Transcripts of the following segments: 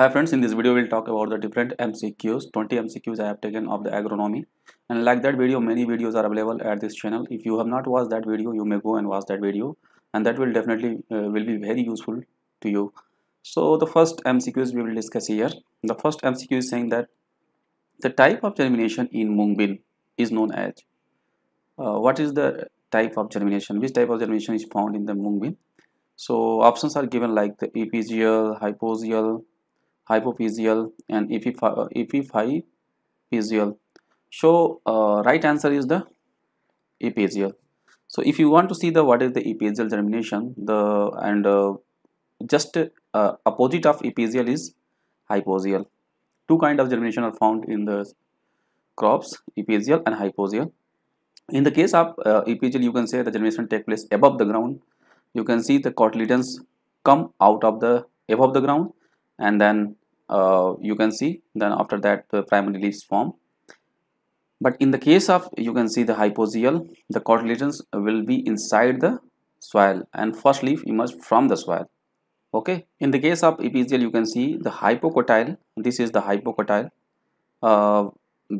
Hi friends, in this video we'll talk about the different MCQs, 20 MCQs I have taken of the agronomy and like that video many videos are available at this channel. If you have not watched that video you may go and watch that video and that will definitely uh, will be very useful to you. So the first MCQs we will discuss here. The first MCQ is saying that the type of germination in mung bean is known as uh, what is the type of germination, which type of germination is found in the mung bean. So options are given like the epigeal, hypogeal, hypophyseal and epiphyseal so uh, right answer is the epiphyseal so if you want to see the what is the epiphyseal germination the and uh, just uh, opposite of epiphyseal is hypophyseal two kind of germination are found in the crops epiphyseal and hypophyseal in the case of uh, epiphyseal you can say the germination take place above the ground you can see the cotyledons come out of the above the ground and then uh, you can see then after that primary leaves form but in the case of you can see the hypozeal the cotyledons will be inside the soil and first leaf emerge from the soil okay in the case of epizeal you can see the hypocotyle this is the hypocotyle uh,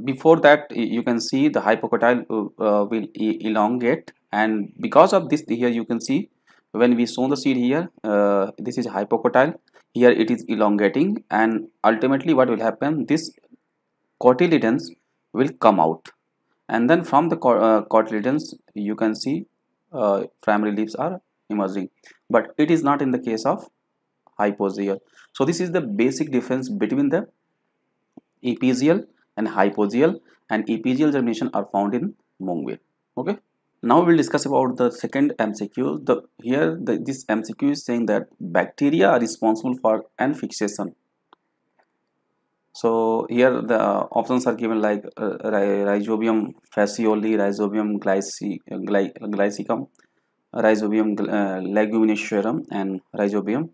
before that you can see the hypocotyle uh, uh, will e elongate and because of this here you can see when we sown the seed here this is hypocotyle here it is elongating and ultimately what will happen this cotyledons will come out and then from the uh, cotyledons you can see uh, primary leaves are emerging but it is not in the case of hypogeal so this is the basic difference between the epigeal and hypogeal and epigeal germination are found in mungweed okay now we'll discuss about the second mcq the here the, this mcq is saying that bacteria are responsible for and fixation so here the options are given like uh, rhizobium fascioli rhizobium glyci, gly, glycicum rhizobium uh, leguminosarum and rhizobium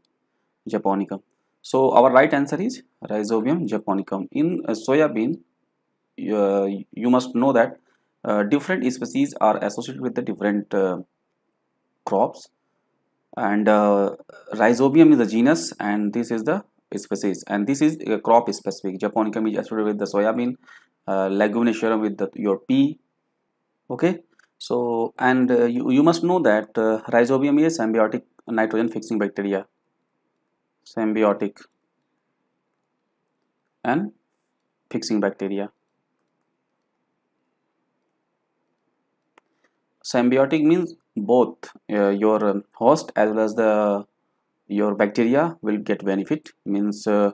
japonicum so our right answer is rhizobium japonicum in uh, soya bean uh, you must know that uh, different species are associated with the different uh, crops and uh, rhizobium is the genus and this is the species and this is a crop specific japonicum is associated with the soybean uh, leguminosarum with the, your pea okay so and uh, you, you must know that uh, rhizobium is symbiotic nitrogen fixing bacteria symbiotic and fixing bacteria symbiotic means both uh, your host as well as the your bacteria will get benefit means uh,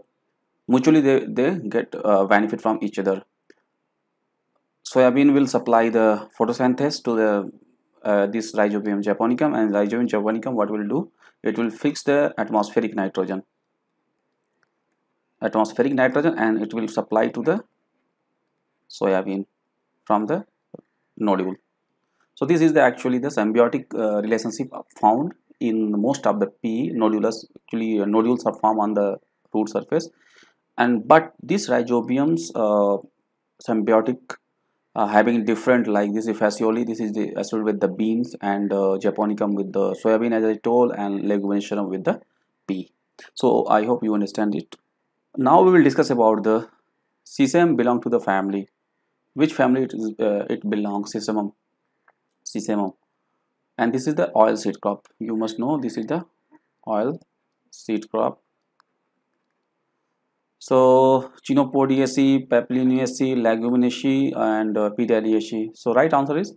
mutually they, they get uh, benefit from each other soybean will supply the photosynthesis to the uh, this rhizobium japonicum and rhizobium japonicum what will do it will fix the atmospheric nitrogen atmospheric nitrogen and it will supply to the soybean from the nodule so this is the actually the symbiotic uh, relationship found in most of the P nodules. Actually, uh, nodules are formed on the root surface, and but these rhizobiums uh, symbiotic uh, having different like this is fascioli. This is the associated with the beans and uh, japonicum with the soybean as I told, and leguminosum with the pea. So I hope you understand it. Now we will discuss about the sesame belong to the family. Which family it, is, uh, it belongs? Sesamum sesamo and this is the oil seed crop you must know this is the oil seed crop so Chinopodiaceae, Papilionaceae, Leguminaceae and uh, So right answer is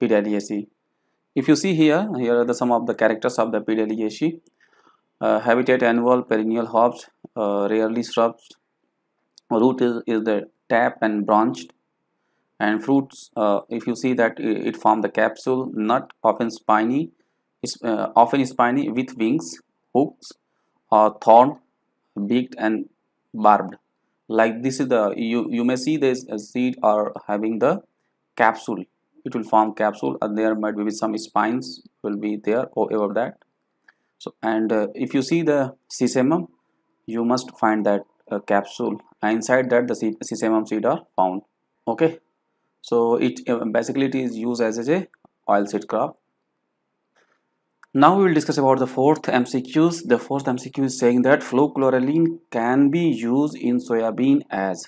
Pidaliaceae. If you see here, here are the some of the characters of the Pidaliaceae. Uh, habitat annual, perennial herbs, uh, rarely shrubs. Root is, is the tap and branched and fruits uh, if you see that it, form the capsule nut often spiny uh, often spiny with wings hooks or thorn beaked and barbed like this is the you you may see this uh, seed are having the capsule it will form capsule and there might be some spines will be there or above that so and uh, if you see the sesamum you must find that uh, capsule inside that the sesamum seed are found okay so it uh, basically it is used as a oil seed crop now we will discuss about the fourth mcqs the fourth mcq is saying that chloraline can be used in soybean as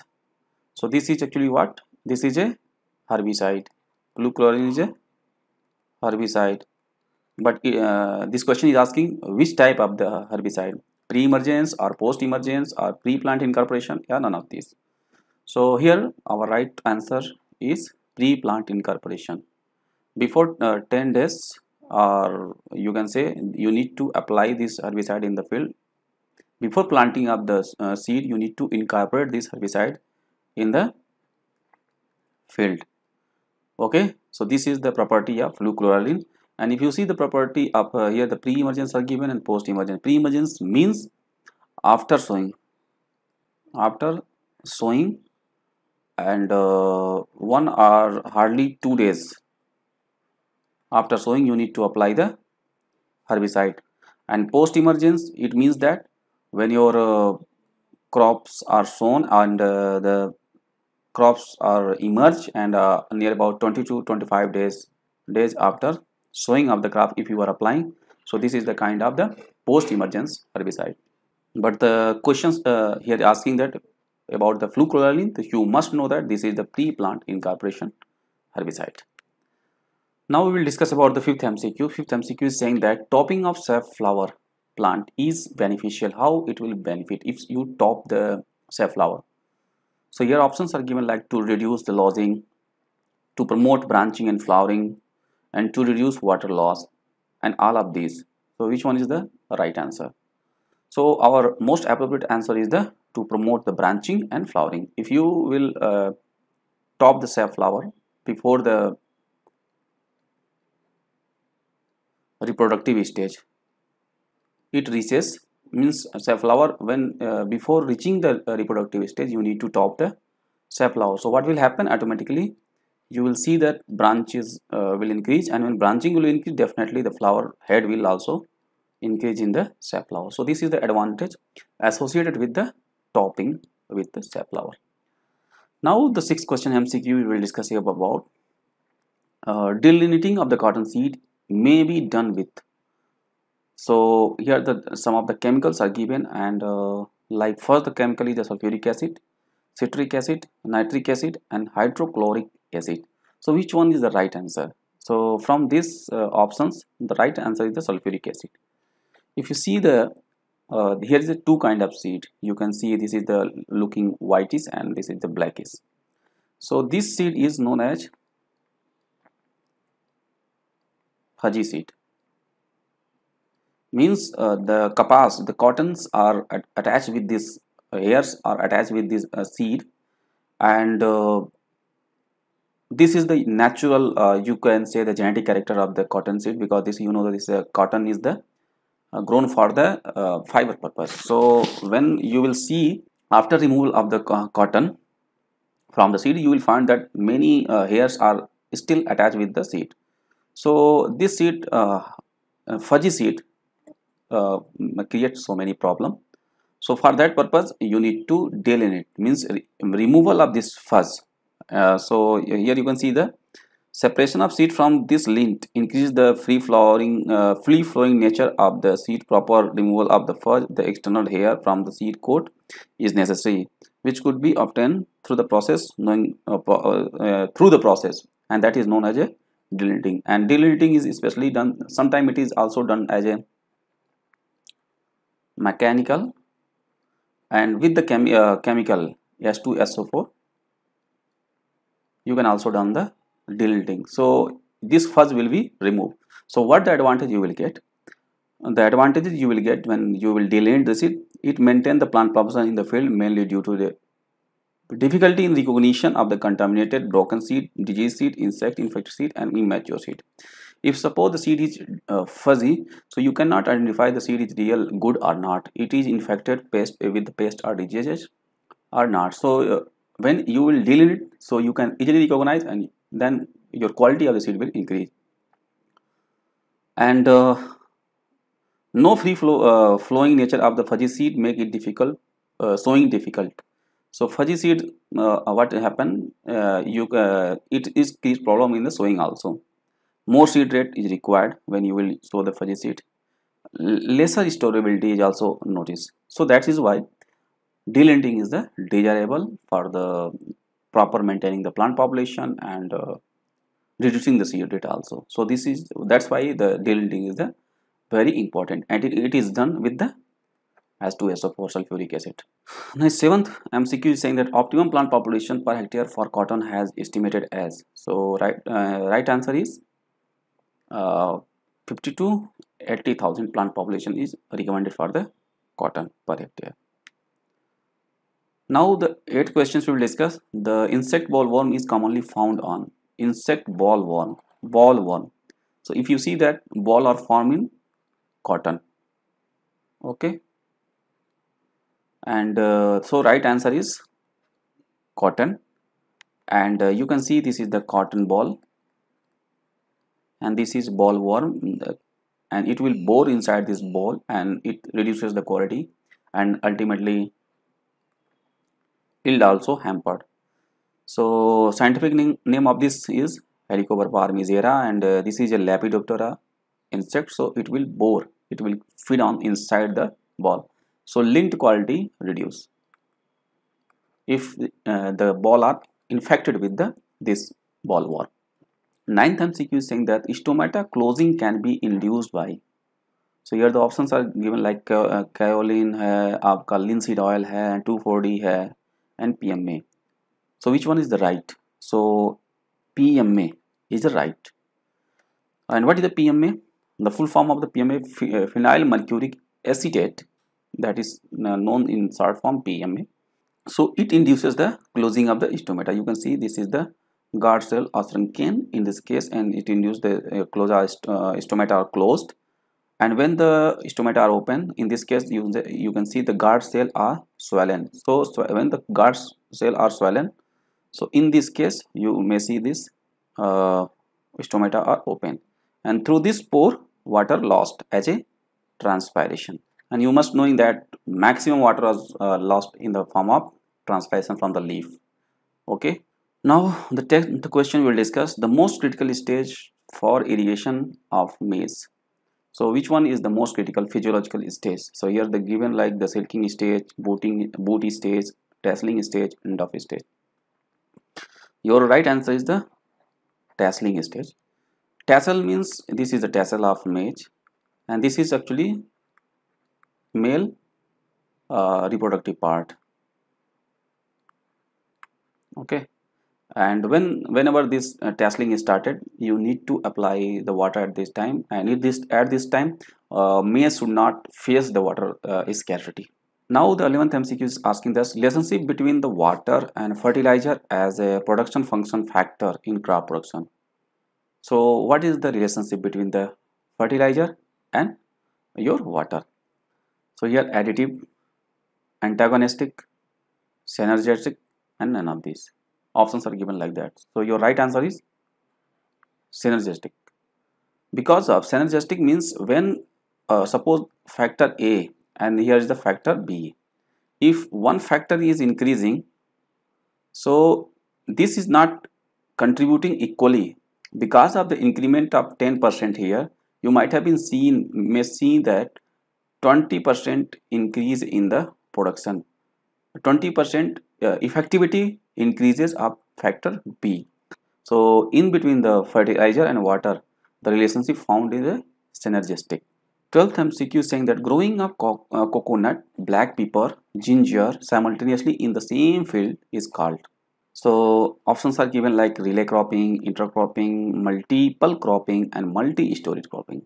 so this is actually what this is a herbicide chloraline is a herbicide but uh, this question is asking which type of the herbicide pre-emergence or post-emergence or pre-plant incorporation yeah none of these so here our right answer is pre-plant incorporation. Before uh, 10 days or you can say you need to apply this herbicide in the field. Before planting of the uh, seed you need to incorporate this herbicide in the field. Okay, so this is the property of fluchloralin and if you see the property of uh, here the pre-emergence are given and post-emergence. Pre-emergence means after sowing, after sowing and uh, one or hardly two days after sowing you need to apply the herbicide and post emergence it means that when your uh, crops are sown and uh, the crops are emerge and uh, near about 20 to 25 days days after sowing of the crop if you are applying so this is the kind of the post emergence herbicide but the questions uh, here asking that about the flucloraline, you must know that this is the pre-plant incorporation herbicide. Now we will discuss about the fifth MCQ. Fifth MCQ is saying that topping of safflower plant is beneficial. How it will benefit if you top the safflower. So here options are given like to reduce the lozing, to promote branching and flowering, and to reduce water loss and all of these. So which one is the right answer? So our most appropriate answer is the to promote the branching and flowering. If you will uh, top the flower before the reproductive stage, it reaches means flower when uh, before reaching the uh, reproductive stage you need to top the flower. So what will happen automatically you will see that branches uh, will increase and when branching will increase definitely the flower head will also increase in the safflower so this is the advantage associated with the topping with the safflower now the sixth question MCQ we will discuss here about uh, delineating of the cotton seed may be done with so here the some of the chemicals are given and uh, like first the chemical is the sulfuric acid citric acid nitric acid and hydrochloric acid so which one is the right answer so from these uh, options the right answer is the sulfuric acid if you see the uh, here is a two kind of seed you can see this is the looking whitish and this is the blackish so this seed is known as fuzzy seed means uh, the kapas the cottons are at attached with this uh, hairs are attached with this uh, seed and uh, this is the natural uh, you can say the genetic character of the cotton seed because this you know this cotton is the uh, grown for the uh, fiber purpose so when you will see after removal of the cotton from the seed you will find that many uh, hairs are still attached with the seed so this seed fuzzy seed uh, creates so many problem so for that purpose you need to deal in it means re removal of this fuzz uh, so here you can see the Separation of seed from this lint increase the free flowering, uh, free flowing nature of the seed. Proper removal of the fuzz, the external hair from the seed coat is necessary, which could be obtained through the process knowing uh, uh, uh, through the process, and that is known as a delinting. And delinting is especially done. Sometimes it is also done as a mechanical, and with the uh, chemical H2SO4, you can also done the Deleting so this fuzz will be removed so what the advantage you will get the advantages you will get when you will delete the seed it maintain the plant propagation in the field mainly due to the difficulty in recognition of the contaminated broken seed disease seed insect infected seed and immature seed if suppose the seed is uh, fuzzy so you cannot identify the seed is real good or not it is infected pest eh, with pest or diseases or not so uh, when you will delete, it so you can easily recognize and then your quality of the seed will increase and uh, no free flow uh, flowing nature of the fuzzy seed make it difficult uh, sowing difficult so fuzzy seed uh, what happen uh, you uh, it is create problem in the sowing also more seed rate is required when you will sow the fuzzy seed lesser storability is also noticed so that is why delinting is the desirable for the proper maintaining the plant population and uh, reducing the CO data also. So this is that's why the deleting is the very important and it, it is done with the as 2 so 4 sulfuric acid. Now seventh MCQ is saying that optimum plant population per hectare for cotton has estimated as so right uh, right answer is uh, 50 to 80,000 plant population is recommended for the cotton per hectare. Now the eight questions we will discuss. The insect ball worm is commonly found on insect ball ball worm. So if you see that ball are formed in cotton. Okay. And uh, so right answer is cotton. And uh, you can see this is the cotton ball. And this is ball worm, And it will bore inside this ball and it reduces the quality and ultimately yield also hampered. So scientific name, of this is Helicobarpa armigera and uh, this is a Lepidoptera insect so it will bore, it will feed on inside the ball. So lint quality reduce if uh, the ball are infected with the this ball worm. Ninth MCQ is saying that stomata closing can be induced by so here the options are given like uh, uh kaolin है uh, आपका linseed oil है 2,4-D है and PMA. So which one is the right? So PMA is the right. And what is the PMA? The full form of the PMA uh, phenylmercuric acetate that is uh, known in short form PMA. So it induces the closing of the stomata. You can see this is the guard cell osteocrine in this case and it induces the uh, closure uh, uh, stomata are closed and when the stomata are open in this case you, you can see the guard cell are swollen so, so when the guard cell are swollen so in this case you may see this uh, stomata are open and through this pore water lost as a transpiration and you must knowing that maximum water was uh, lost in the form of transpiration from the leaf okay now the, the question we will discuss the most critical stage for irrigation of maize so which one is the most critical physiological stage? So here the given like the silking stage, booting, booty stage, tasseling stage and off stage. Your right answer is the tasseling stage. Tassel means this is a tassel of mage and this is actually male uh, reproductive part. Okay and when whenever this uh, tasseling is started you need to apply the water at this time and at this at this time uh, maize should not face the water uh, scarcity now the 11th mcq is asking this relationship between the water and fertilizer as a production function factor in crop production so what is the relationship between the fertilizer and your water so here additive antagonistic synergistic and none of these options are given like that so your right answer is synergistic because of synergistic means when uh, suppose factor a and here is the factor b if one factor is increasing so this is not contributing equally because of the increment of 10% here you might have been seen may see that 20% increase in the production 20% uh, effectivity increases of factor B. So in between the fertilizer and water, the relationship found is a synergistic. 12th MCQ saying that growing of co uh, coconut, black pepper, ginger simultaneously in the same field is called. So options are given like relay cropping, intercropping, multiple cropping and multi-storage cropping.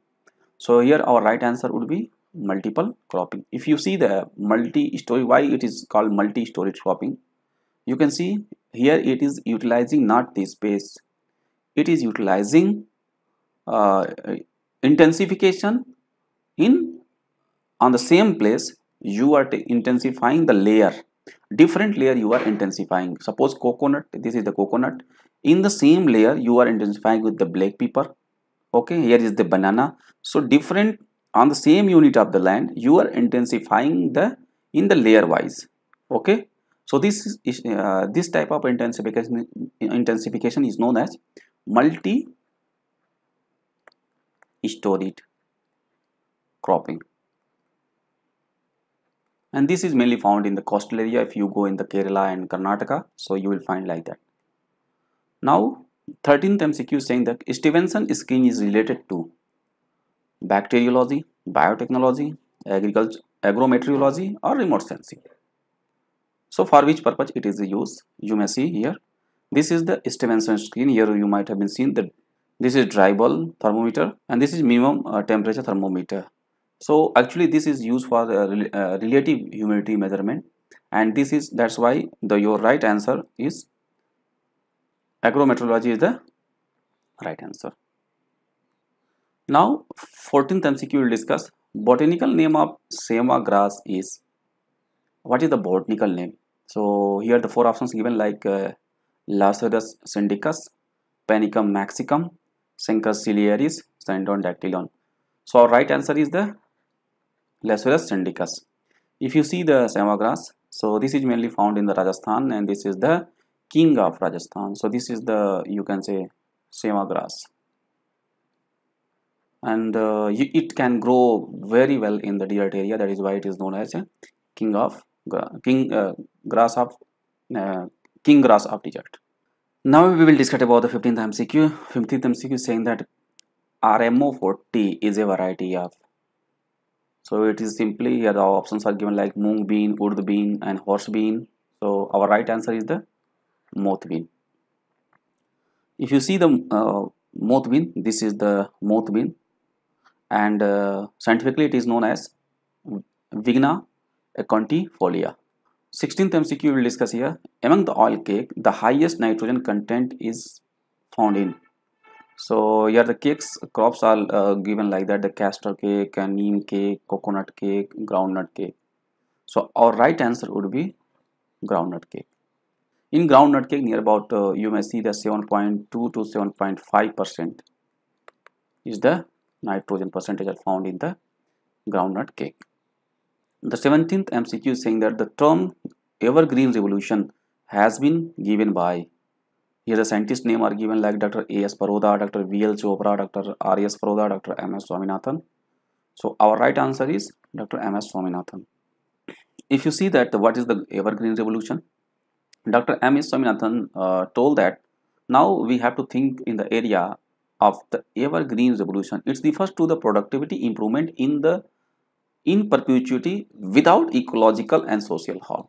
So here our right answer would be multiple cropping. If you see the multi-storage, why it is called multi-storage cropping? you can see here it is utilizing not the space it is utilizing uh, intensification in on the same place you are intensifying the layer different layer you are intensifying suppose coconut this is the coconut in the same layer you are intensifying with the black pepper okay here is the banana so different on the same unit of the land you are intensifying the in the layer wise okay so this is, uh, this type of intensification intensification is known as multi storied cropping and this is mainly found in the coastal area if you go in the Kerala and Karnataka so you will find like that now 13th MCQ saying that Stevenson skin is related to bacteriology biotechnology agriculture agrometeorology or remote sensing so for which purpose it is used? You may see here. This is the Stevenson screen. Here you might have been seen that this is dry bulb thermometer and this is minimum uh, temperature thermometer. So actually this is used for uh, uh, relative humidity measurement and this is that's why the your right answer is agrometrology is the right answer. Now 14th MCQ will discuss botanical name of Sema grass is what is the botanical name so here the four options given like uh, Lacerus syndicus panicum maxicum Cencus ciliaris syndon dactylon so our right answer is the Lacerus syndicus if you see the samagrass so this is mainly found in the Rajasthan and this is the king of Rajasthan so this is the you can say samagrass and uh, it can grow very well in the desert area that is why it is known as a king of king uh, grass of uh, king grass of result now we will discuss about the 15th mcq 15th mcq saying that rmo40 is a variety of so it is simply here the options are given like mung bean urd bean and horse bean so our right answer is the moth bean if you see the uh, moth bean this is the moth bean and uh, scientifically it is known as vigna acanthifolia. 16th MCQ we will discuss here. Among the oil cake, the highest nitrogen content is found in. So here the cakes crops are uh, given like that the castor cake, neem cake, coconut cake, groundnut cake. So our right answer would be groundnut cake. In groundnut cake near about uh, you may see the 7.2 to 7.5 percent is the nitrogen percentage are found in the groundnut cake the 17th MCQ is saying that the term evergreen revolution has been given by here the scientist name are given like Dr. A.S. Paroda, Dr. V.L. Chopra, Dr. R.S. Paroda, Dr. M.S. Swaminathan. So our right answer is Dr. M.S. Swaminathan. If you see that what is the evergreen revolution, Dr. M.S. Swaminathan uh, told that now we have to think in the area of the evergreen revolution. It's refers to the productivity improvement in the in perpetuity without ecological and social harm.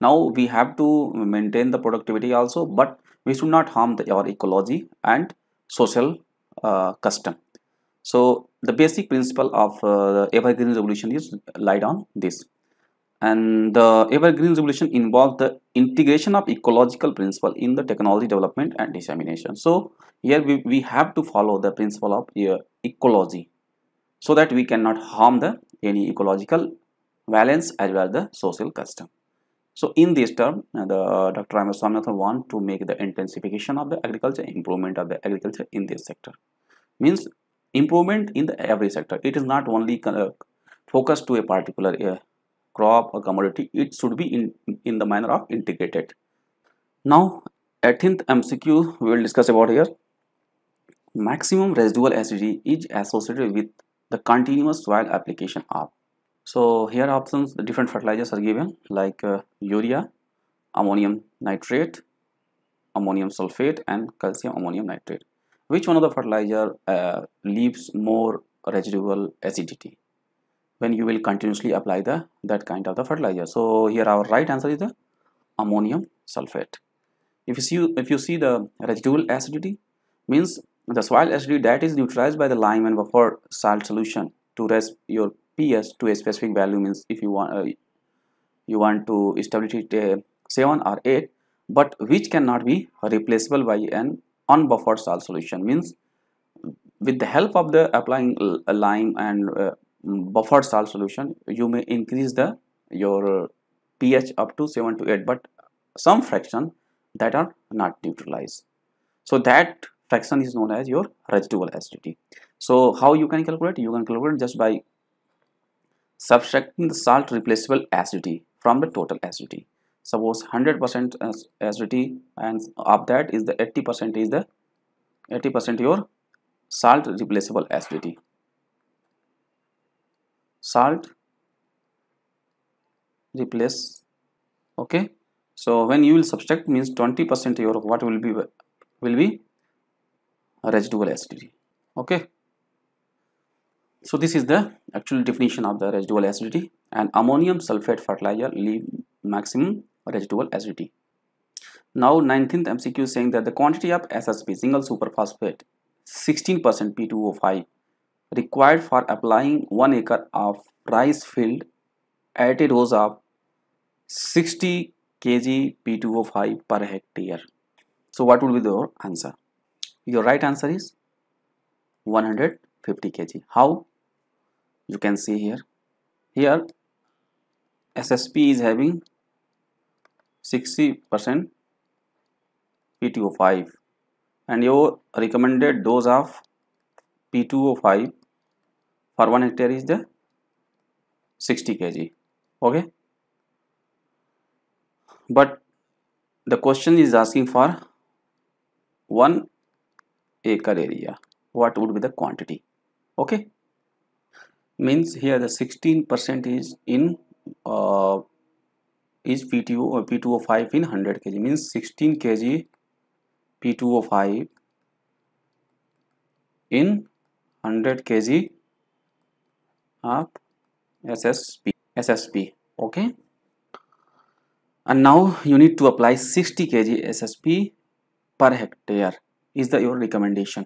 Now we have to maintain the productivity also but we should not harm the, our ecology and social uh, custom. So the basic principle of uh, evergreen revolution is lied on this and the evergreen revolution involves the integration of ecological principle in the technology development and dissemination. So here we, we have to follow the principle of uh, ecology so that we cannot harm the any ecological valence as well as the social custom. So in this term, uh, the uh, Dr. Ramaswaminathan want to make the intensification of the agriculture, improvement of the agriculture in this sector. Means improvement in the every sector. It is not only uh, focused to a particular uh, crop or commodity. It should be in, in the manner of integrated. Now 18th MCQ we will discuss about here. Maximum residual acidity is associated with the continuous soil application of so here options the different fertilizers are given like uh, urea ammonium nitrate ammonium sulfate and calcium ammonium nitrate which one of the fertilizer uh, leaves more residual acidity when you will continuously apply the that kind of the fertilizer so here our right answer is the ammonium sulfate if you see if you see the residual acidity means the soil acidity that is neutralized by the lime and buffer salt solution to raise your pH to a specific value means if you want uh, you want to establish it uh, 7 or 8 but which cannot be replaceable by an unbuffered salt solution means with the help of the applying uh, lime and uh, buffered salt solution you may increase the your pH uh, up to 7 to 8 but some fraction that are not neutralized so that fraction is known as your residual acidity so how you can calculate you can calculate just by subtracting the salt replaceable acidity from the total acidity suppose 100% acidity and of that is the 80% is the 80% your salt replaceable acidity salt replace okay so when you will subtract means 20% your what will be will be residual acidity okay so this is the actual definition of the residual acidity and ammonium sulfate fertilizer leave maximum residual acidity now 19th MCQ saying that the quantity of SSP single superphosphate 16% P2O5 required for applying 1 acre of rice field at a dose of 60 kg P2O5 per hectare. So what would be the answer? your right answer is 150 kg how you can see here here SSP is having 60% P2O5 and your recommended dose of P2O5 for 1 hectare is the 60 kg okay but the question is asking for 1 acre area what would be the quantity okay means here the 16% is in uh, is P2 or P2O5 in 100 kg means 16 kg P2O5 in 100 kg of SSP SSP okay and now you need to apply 60 kg SSP per hectare is the your recommendation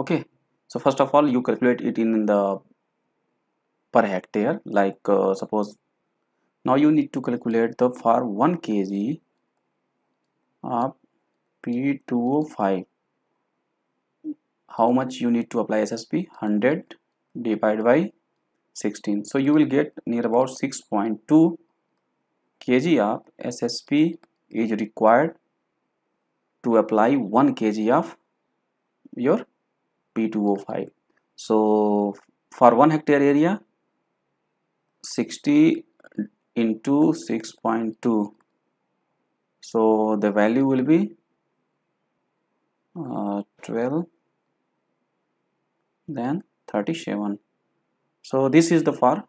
okay so first of all you calculate it in the per hectare like uh, suppose now you need to calculate the for 1 kg of p205 how much you need to apply ssp 100 divided by 16 so you will get near about 6.2 kg of ssp is required to apply 1 kg of your P2O5 so for 1 hectare area 60 into 6.2 so the value will be uh, 12 then 37 so this is the for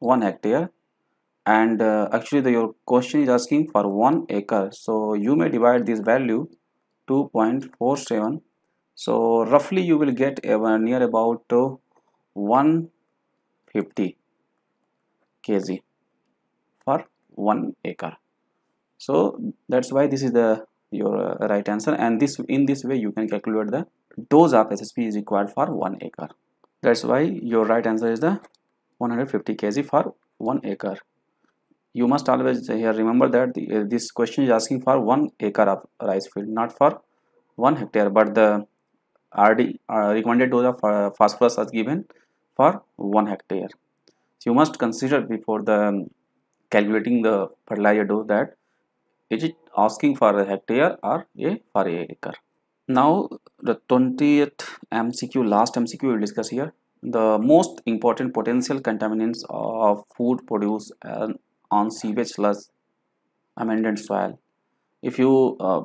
1 hectare and uh, actually the, your question is asking for 1 acre so you may divide this value 2.47 so roughly you will get uh, near about uh, 150 kg for one acre so that's why this is the your uh, right answer and this in this way you can calculate the dose of SSP is required for one acre that's why your right answer is the 150 kg for one acre you must always uh, here remember that the, uh, this question is asking for one acre of rice field not for one hectare but the RD uh, recommended dose of uh, phosphorus is given for one hectare so you must consider before the um, calculating the fertilizer dose that is it asking for a hectare or a for a acre now the 20th mcq last mcq we will discuss here the most important potential contaminants of food produce and on sewage-less amended soil. If you uh,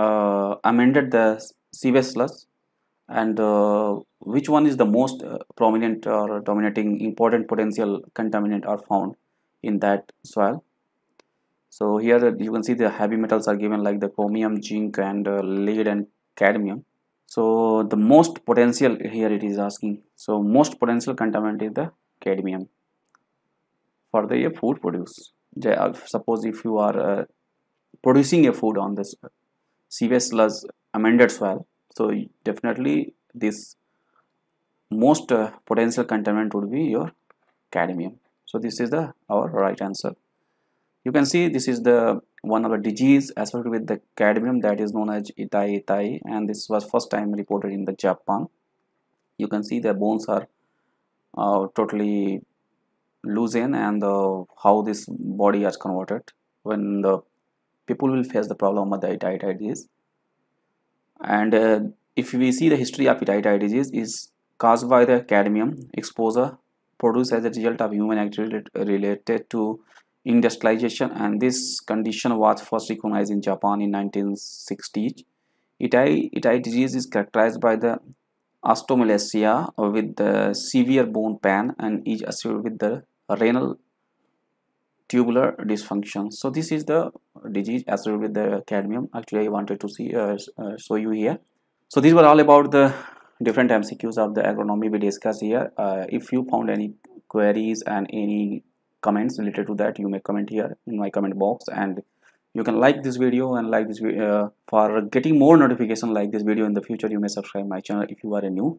uh, amended the sewage-less and uh, which one is the most uh, prominent or dominating important potential contaminant are found in that soil. So here you can see the heavy metals are given like the chromium, zinc and uh, lead and cadmium. So the most potential here it is asking. So most potential contaminant is the cadmium for the uh, food produce uh, suppose if you are uh, producing a food on this sewage uh, sludge amended soil so definitely this most uh, potential contaminant would be your cadmium so this is the our right answer you can see this is the one of the disease associated with the cadmium that is known as itai itai and this was first time reported in the japan you can see the bones are uh, totally leucine and the, uh, how this body is converted when the people will face the problem of the ititis disease and uh, if we see the history of ititis disease is caused by the cadmium exposure produced as a result of human activity related to industrialization and this condition was first recognized in Japan in 1960. Itai, Itai disease is characterized by the osteomalacia with the severe bone pain and is associated with the renal tubular dysfunction so this is the disease associated with the cadmium actually i wanted to see uh, uh, show you here so these were all about the different mcqs of the agronomy we discussed here uh, if you found any queries and any comments related to that you may comment here in my comment box and you can like this video and like this video uh, for getting more notification like this video in the future you may subscribe my channel if you are a new